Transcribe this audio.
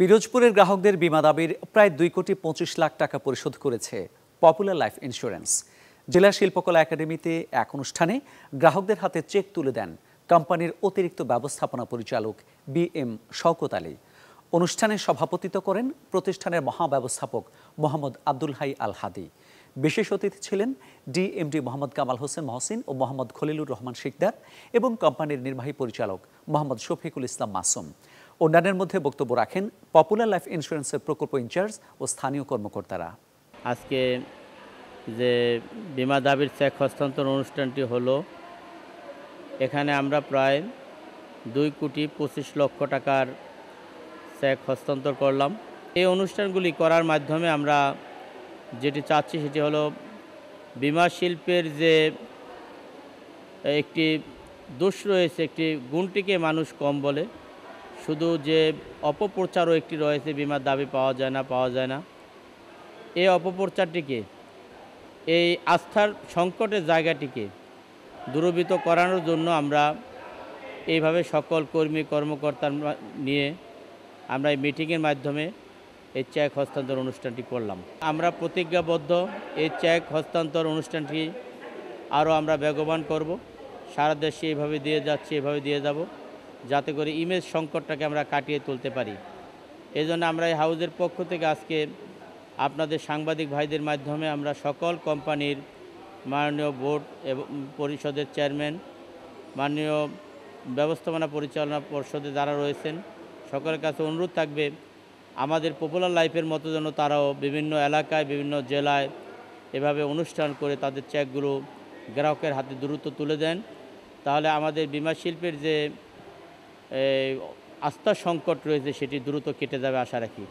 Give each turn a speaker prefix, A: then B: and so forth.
A: পিরোজপুরের গ্রাহকদের বিমা দাবির প্রায় দুই কোটি পঁচিশ লাখ টাকা পরিশোধ করেছে পপুলার লাইফ ইন্স্যুরেন্স জেলা শিল্পকলা একাডেমিতে এক অনুষ্ঠানে গ্রাহকদের হাতে চেক তুলে দেন কোম্পানির অতিরিক্ত ব্যবস্থাপনা পরিচালক বি এম শওকত আলী অনুষ্ঠানে সভাপতিত্ব করেন প্রতিষ্ঠানের মহাব্যবস্থাপক মোহাম্মদ আব্দুল হাই আল হাদি বিশেষ অতিথি ছিলেন ডিএমডি মোহাম্মদ কামাল হোসেন মহসিন ও মোহাম্মদ খলিলুর রহমান শিকদার এবং কোম্পানির নির্বাহী পরিচালক মোহাম্মদ শফিকুল ইসলাম মাসুম অন্যান্যের মধ্যে বক্তব্য রাখেন পপুলার লাইফ ইন্স্যুরেন্সের প্রকল্প ইনচার্জ ও স্থানীয় কর্মকর্তারা আজকে
B: যে বিমা দাবির চেক হস্তান্তর অনুষ্ঠানটি হলো এখানে আমরা প্রায় দুই কোটি পঁচিশ লক্ষ টাকার চেক হস্তান্তর করলাম এই অনুষ্ঠানগুলি করার মাধ্যমে আমরা যেটি চাচ্ছি সেটি হলো বিমা শিল্পের যে একটি দোষ রয়েছে একটি গুণটিকে মানুষ কম বলে শুধু যে অপপ্রচারও একটি রয়েছে বিমার দাবি পাওয়া যায় না পাওয়া যায় না এই অপপ্রচারটিকে এই আস্থার সংকটের জায়গাটিকে দুরবিত করানোর জন্য আমরা এইভাবে সকল কর্মী কর্মকর্তা নিয়ে আমরা এই মিটিংয়ের মাধ্যমে এই চেক হস্তান্তর অনুষ্ঠানটি করলাম আমরা প্রতিজ্ঞাবদ্ধ এই চেক হস্তান্তর অনুষ্ঠানটি আরও আমরা বেগবান করব সারা দেশে এভাবে দিয়ে যাচ্ছি এভাবে দিয়ে যাব যাতে করে ইমেজ সংকটটাকে আমরা কাটিয়ে তুলতে পারি এজন্য আমরা এই হাউজের পক্ষ থেকে আজকে আপনাদের সাংবাদিক ভাইদের মাধ্যমে আমরা সকল কোম্পানির মাননীয় বোর্ড এবং পরিষদের চেয়ারম্যান মাননীয় ব্যবস্থাপনা পরিচালনা পর্ষদে যারা রয়েছেন সকলের কাছে অনুরোধ থাকবে আমাদের পপুলার লাইফের মতো যেন তারাও বিভিন্ন এলাকায় বিভিন্ন জেলায় এভাবে অনুষ্ঠান করে তাদের চেকগুলো গ্রাহকের হাতে দ্রুত তুলে দেন তাহলে আমাদের বিমা শিল্পের যে আস্থার সংকট রয়েছে সেটি দ্রুত কেটে যাবে আশা রাখি